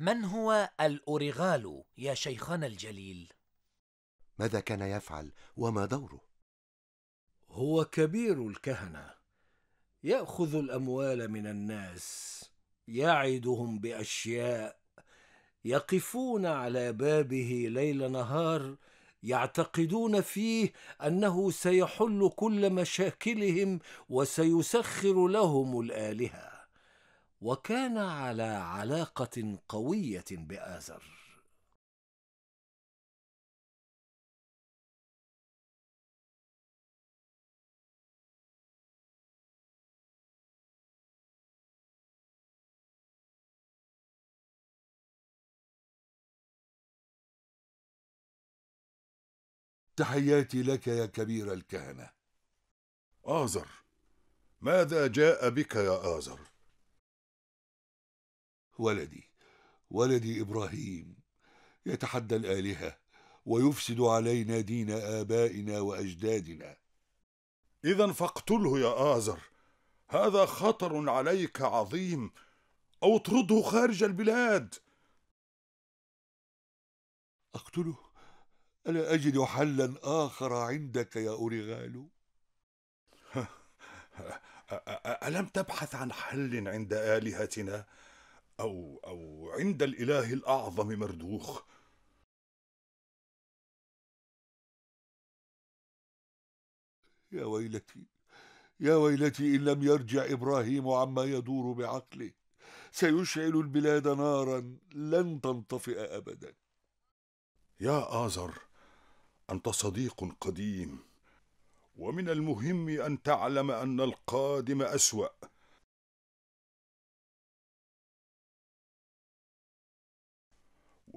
من هو الأوريغالو يا شيخنا الجليل؟ ماذا كان يفعل وما دوره؟ هو كبير الكهنة يأخذ الأموال من الناس يعدهم بأشياء يقفون على بابه ليل نهار يعتقدون فيه أنه سيحل كل مشاكلهم وسيسخر لهم الآلهة وكان على علاقة قوية بآزر تحياتي لك يا كبير الكهنة آزر ماذا جاء بك يا آزر؟ ولدي ولدي إبراهيم يتحدى الآلهة ويفسد علينا دين آبائنا وأجدادنا إذا فاقتله يا آزر هذا خطر عليك عظيم أو اطرده خارج البلاد أقتله ألا أجد حلا آخر عندك يا أوريغالو ألم تبحث عن حل عند آلهتنا؟ أو أو عند الإله الأعظم مردوخ يا ويلتي يا ويلتي إن لم يرجع إبراهيم عما يدور بعقله سيشعل البلاد نارا لن تنطفئ أبدا يا آزر أنت صديق قديم ومن المهم أن تعلم أن القادم أسوأ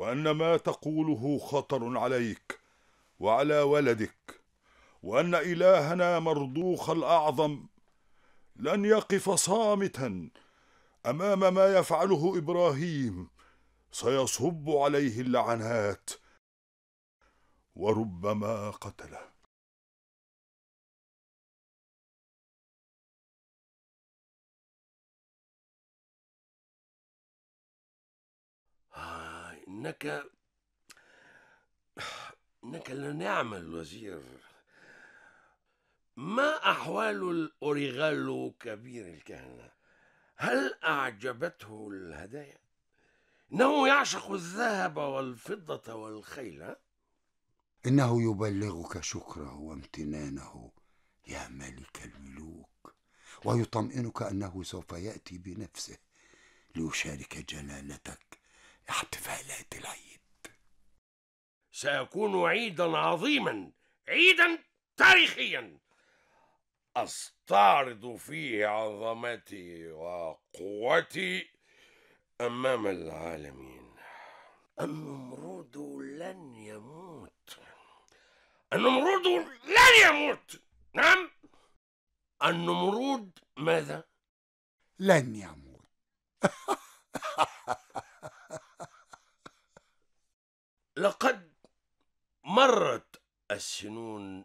وان ما تقوله خطر عليك وعلى ولدك وان الهنا مرضوخ الاعظم لن يقف صامتا امام ما يفعله ابراهيم سيصب عليه اللعنات وربما قتله انك انك لنعم الوزير ما احوال الاوريغالو كبير الكهنه هل اعجبته الهدايا انه يعشق الذهب والفضه والخيل انه يبلغك شكره وامتنانه يا ملك الملوك ويطمئنك انه سوف ياتي بنفسه ليشارك جلالتك احتفالات العيد سيكون عيدا عظيما عيدا تاريخيا استعرض فيه عظمتي وقوتي امام العالمين النمرود لن يموت النمرود لن يموت نعم النمرود ماذا لن يموت لقد مرت السنون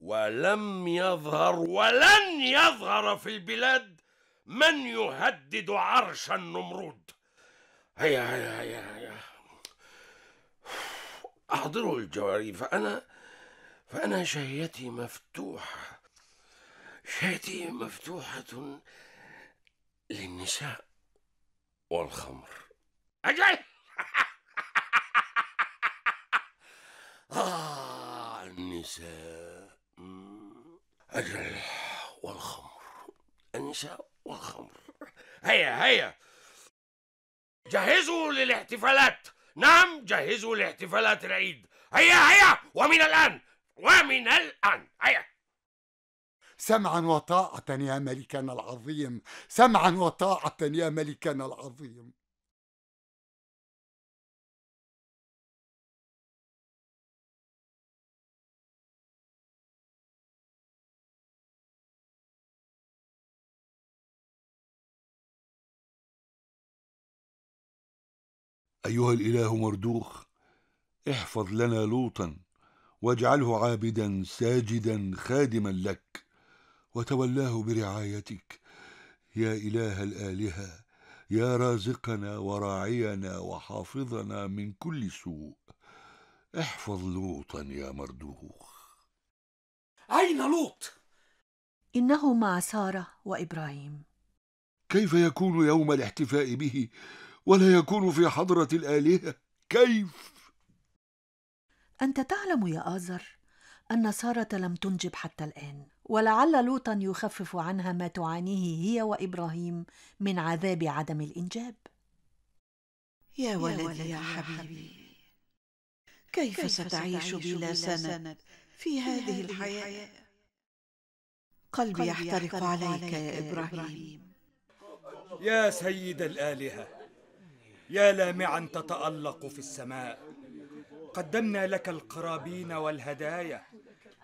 ولم يظهر ولن يظهر في البلاد من يهدد عرش النمرود هيا هيا هيا هيا احضروا الجواري فأنا فأنا شهيتي مفتوحة شهيتي مفتوحة للنساء والخمر أجل النساء أجل والخمر النساء والخمر هيا هيا جهزوا للاحتفالات نعم جهزوا لاحتفالات العيد هيا هيا ومن الآن ومن الآن هيا سمعا وطاعة يا ملكنا العظيم سمعا وطاعة يا ملكنا العظيم أيها الإله مردوخ احفظ لنا لوطا واجعله عابدا ساجدا خادما لك وتولاه برعايتك يا إله الآلهة يا رازقنا وراعينا وحافظنا من كل سوء احفظ لوطا يا مردوخ أين لوط؟ إنه مع سارة وإبراهيم كيف يكون يوم الاحتفاء به ولا يكون في حضرة الآلهة كيف؟ أنت تعلم يا آزر أن سارة لم تنجب حتى الآن ولعل لوطا يخفف عنها ما تعانيه هي وإبراهيم من عذاب عدم الإنجاب يا ولدي يا, ولدي يا حبيبي كيف, كيف ستعيش بلا سند في هذه الحياة قلبي يحترق عليك يا إبراهيم يا سيد الآلهة يا لامعا تتألق في السماء قدمنا لك القرابين والهدايا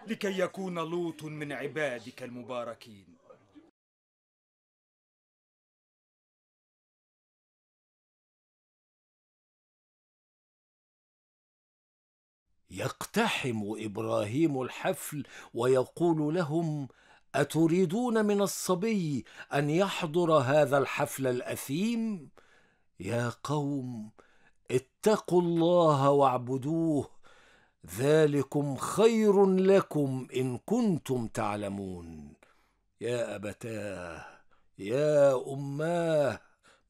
لكي يكون لوط من عبادك المباركين يقتحم ابراهيم الحفل ويقول لهم اتريدون من الصبي ان يحضر هذا الحفل الاثيم يا قوم اتقوا الله واعبدوه ذلكم خير لكم ان كنتم تعلمون يا ابتاه يا اماه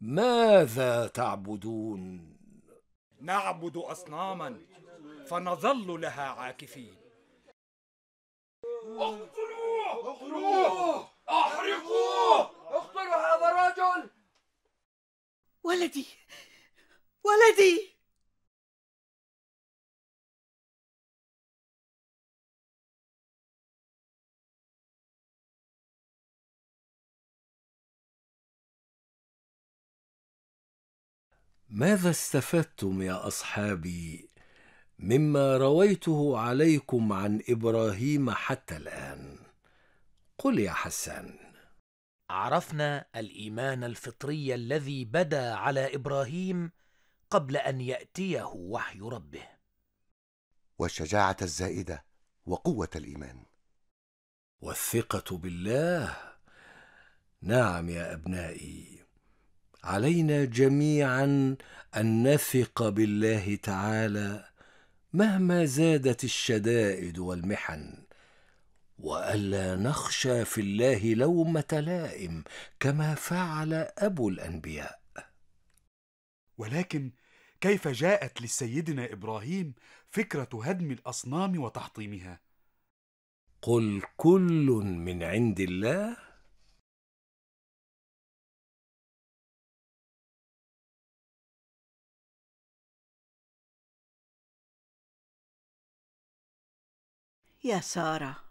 ماذا تعبدون نعبد اصناما فنظل لها عاكفين اقتلوه اقتلوه احرقوه ولدي ولدي ماذا استفدتم يا اصحابي مما رويته عليكم عن ابراهيم حتى الان قل يا حسان عرفنا الايمان الفطري الذي بدا على ابراهيم قبل ان ياتيه وحي ربه والشجاعه الزائده وقوه الايمان والثقه بالله نعم يا ابنائي علينا جميعا ان نثق بالله تعالى مهما زادت الشدائد والمحن والا نخشى في الله لومه لائم كما فعل ابو الانبياء ولكن كيف جاءت لسيدنا ابراهيم فكره هدم الاصنام وتحطيمها قل كل من عند الله يا ساره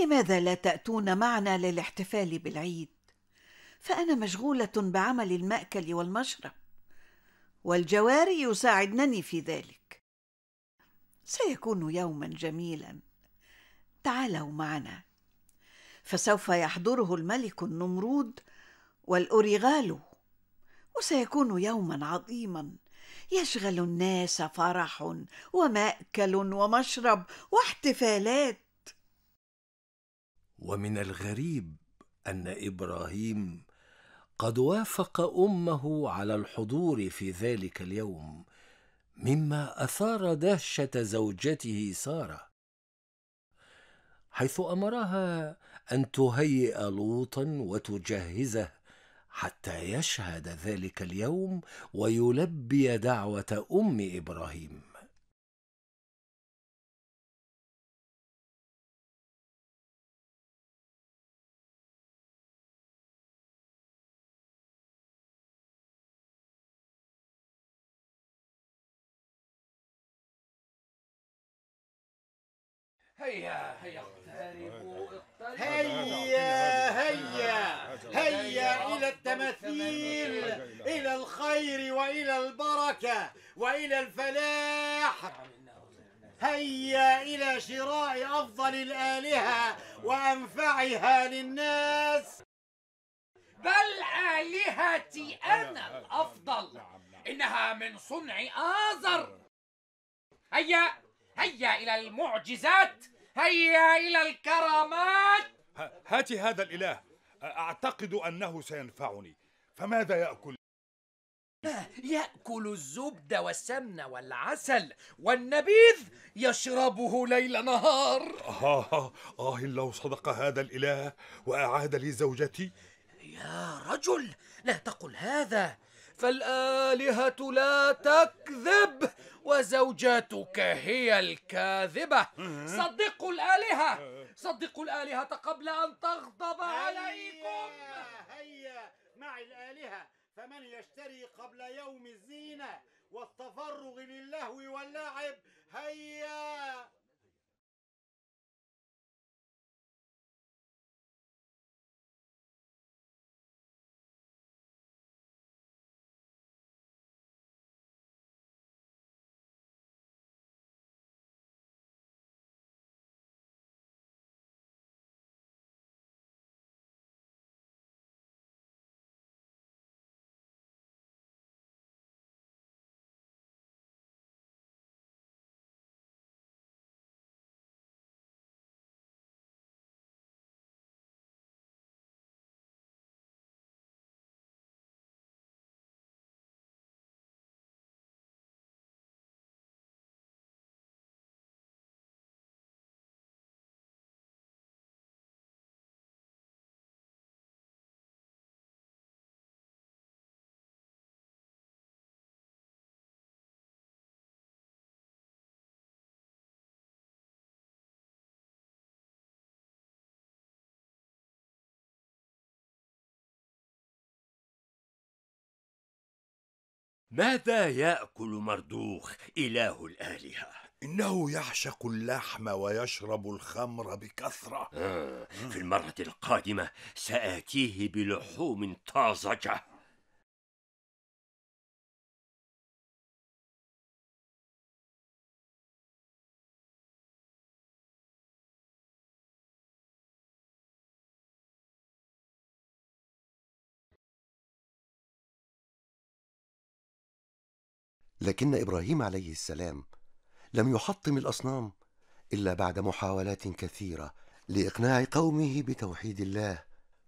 لماذا لا تاتون معنا للاحتفال بالعيد فانا مشغوله بعمل الماكل والمشرب والجواري يساعدنني في ذلك سيكون يوما جميلا تعالوا معنا فسوف يحضره الملك النمرود والأوريغالو وسيكون يوما عظيما يشغل الناس فرح ومأكل ومشرب واحتفالات ومن الغريب ان ابراهيم قد وافق امه على الحضور في ذلك اليوم مما اثار دهشه زوجته ساره حيث امرها ان تهيئ لوطا وتجهزه حتى يشهد ذلك اليوم ويلبي دعوه ام ابراهيم هيا هيا اقتربوا اقتربوا هيا هيا هيا إلى التماثيل إلى الخير وإلى البركة وإلى الفلاح هيا إلى شراء أفضل الآلهة وأنفعها للناس بل آلهتي أنا الأفضل إنها من صنع آزر هيا هيا إلى المعجزات هيا إلى الكرامات هات هذا الإله أعتقد أنه سينفعني فماذا يأكل؟ يأكل الزبد والسمن والعسل والنبيذ يشربه ليل نهار آه, آه, آه لو صدق هذا الإله وأعاد لي زوجتي يا رجل لا تقل هذا فالآلهة لا تكذب وزوجاتك هي الكاذبة صدقوا الآلهة صدقوا الآلهة قبل أن تغضب عليكم هيا مع الآلهة فمن يشتري قبل يوم الزينة والتفرغ للهو واللعب هيا ماذا ياكل مردوخ اله الالهه انه يعشق اللحم ويشرب الخمر بكثره آه في المره القادمه ساتيه بلحوم طازجه لكن ابراهيم عليه السلام لم يحطم الاصنام الا بعد محاولات كثيره لاقناع قومه بتوحيد الله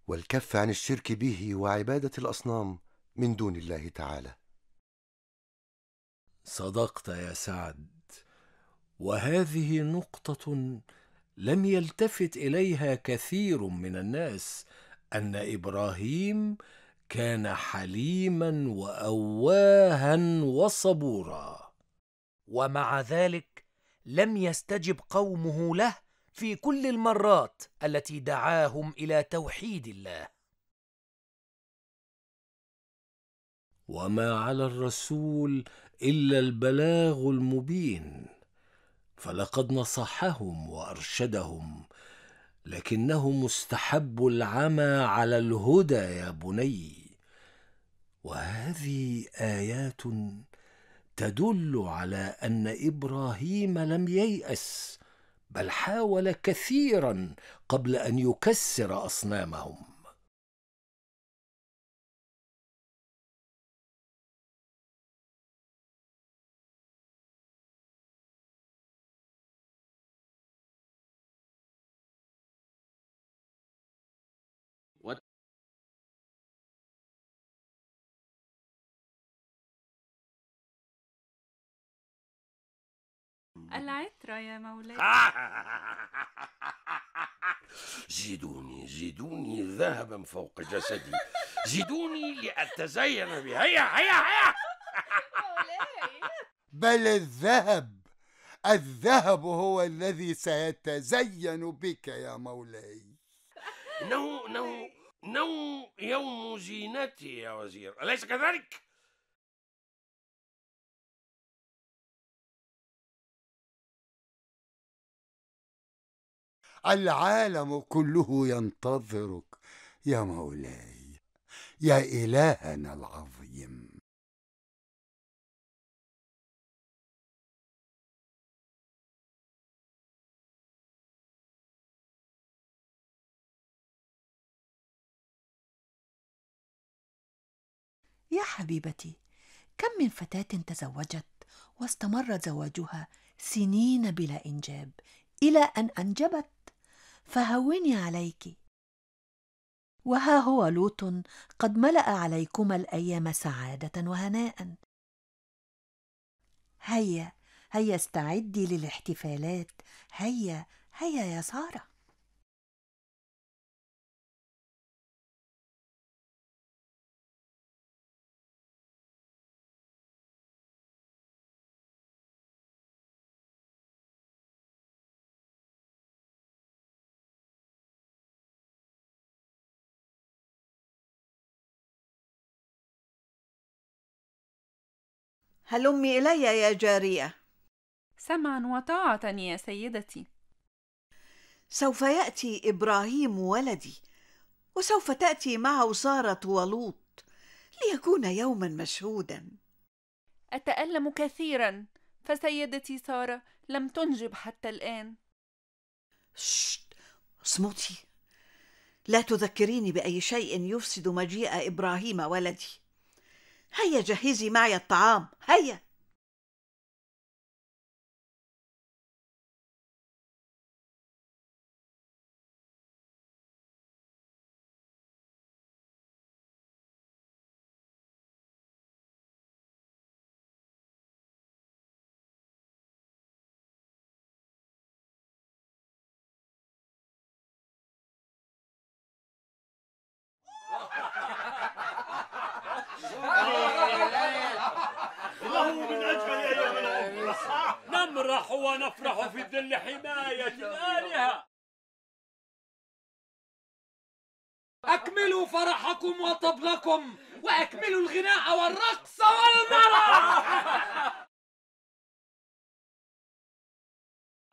والكف عن الشرك به وعباده الاصنام من دون الله تعالى صدقت يا سعد وهذه نقطه لم يلتفت اليها كثير من الناس ان ابراهيم كان حليما واواها وصبورا ومع ذلك لم يستجب قومه له في كل المرات التي دعاهم الى توحيد الله وما على الرسول الا البلاغ المبين فلقد نصحهم وارشدهم لكنه مستحب العمى على الهدى يا بني وهذه ايات تدل على ان ابراهيم لم يياس بل حاول كثيرا قبل ان يكسر اصنامهم العترة يا مولاي زيدوني زيدوني ذهبا فوق جسدي زيدوني لأتزين به هيا هيا هيا بل الذهب الذهب هو الذي سيتزين بك يا مولاي إنه إنه نو يوم زينتي يا وزير أليس كذلك؟ العالم كله ينتظرك يا مولاي يا إلهنا العظيم يا حبيبتي كم من فتاة تزوجت واستمر زواجها سنين بلا إنجاب إلى أن أنجبت فهوني عليك وها هو لوط قد ملا عليكما الايام سعاده وهناء هيا هيا استعدي للاحتفالات هيا هيا يا ساره هلمي إلي يا جارية سمعا وطاعة يا سيدتي سوف يأتي إبراهيم ولدي وسوف تأتي معه سارة ولوط ليكون يوما مشهودا أتألم كثيرا فسيدتي سارة لم تنجب حتى الآن شت اصمتي لا تذكريني بأي شيء يفسد مجيء إبراهيم ولدي هيا جهزي معي الطعام هيا ونفرح في ظل حماية الآلهة أكملوا فرحكم وطبلكم وأكملوا الغناء والرقص والمرح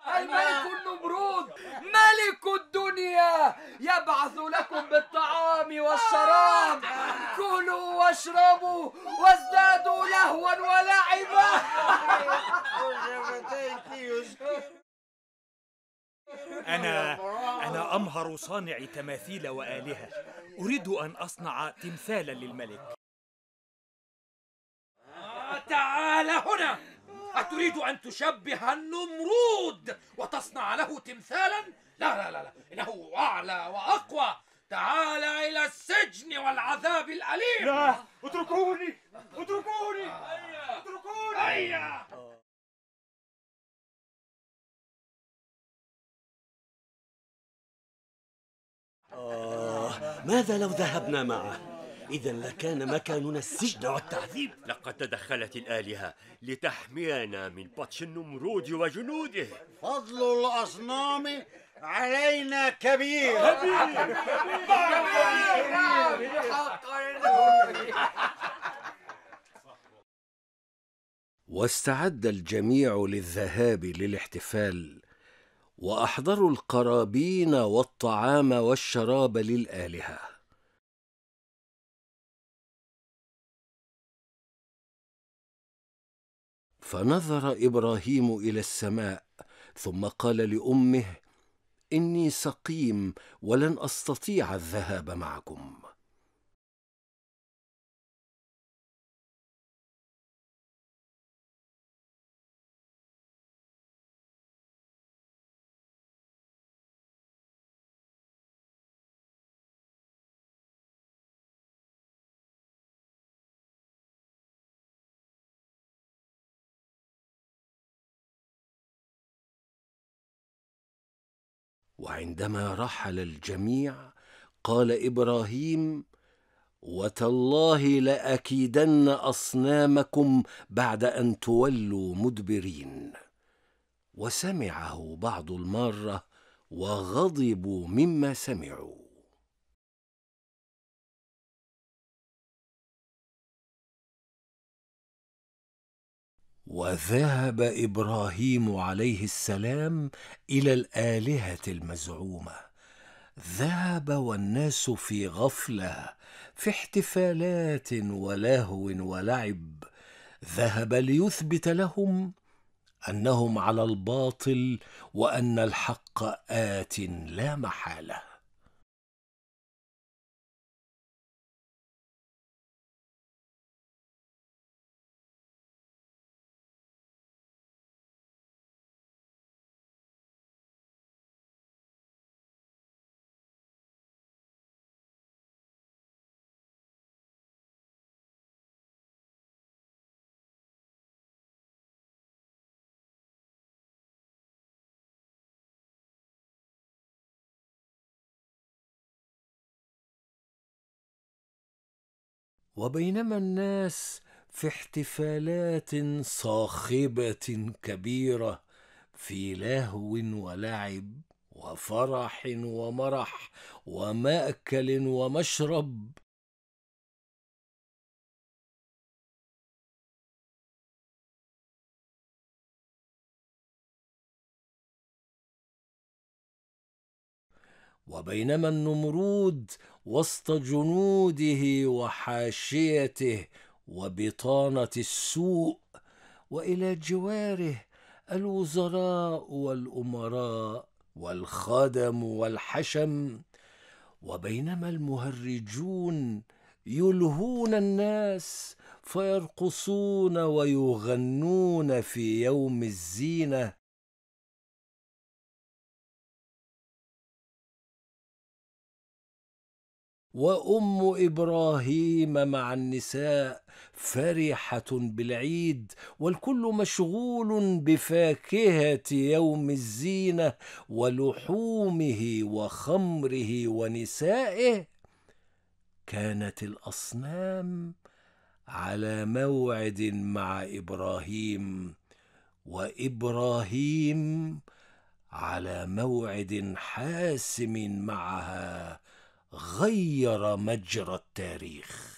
الملك النمرود ملك الدنيا يبعث لكم بالطعام والشراب كلوا واشربوا وازدادوا لهوا ولعبا أنا أنا أمهر صانع تماثيل وآلهة أريد أن أصنع تمثالا للملك تعال هنا أتريد أن تشبه النمرود وتصنع له تمثالا؟ لا لا لا, لا. إنه أعلى وأقوى تعال إلى السجن والعذاب الأليم لا اتركوني اتركوني اتركوني هيا أيوة. أيوة. آه ماذا لو ذهبنا معه؟ إذا لكان مكاننا السجن والتعذيب لقد تدخلت الآلهة لتحمينا من بطش النمرود وجنوده فضل الأصنام علينا كبير كبير واستعد الجميع للذهاب للاحتفال واحضروا القرابين والطعام والشراب للالهه فنظر ابراهيم الى السماء ثم قال لامه اني سقيم ولن استطيع الذهاب معكم وعندما رحل الجميع قال ابراهيم وتالله لاكيدن اصنامكم بعد ان تولوا مدبرين وسمعه بعض الماره وغضبوا مما سمعوا وذهب ابراهيم عليه السلام الى الالهه المزعومه ذهب والناس في غفله في احتفالات ولهو ولعب ذهب ليثبت لهم انهم على الباطل وان الحق ات لا محاله وبينما الناس في احتفالات صاخبه كبيره في لهو ولعب وفرح ومرح وماكل ومشرب وبينما النمرود وسط جنوده وحاشيته وبطانه السوء والى جواره الوزراء والامراء والخدم والحشم وبينما المهرجون يلهون الناس فيرقصون ويغنون في يوم الزينه وام ابراهيم مع النساء فرحه بالعيد والكل مشغول بفاكهه يوم الزينه ولحومه وخمره ونسائه كانت الاصنام على موعد مع ابراهيم وابراهيم على موعد حاسم معها غير مجرى التاريخ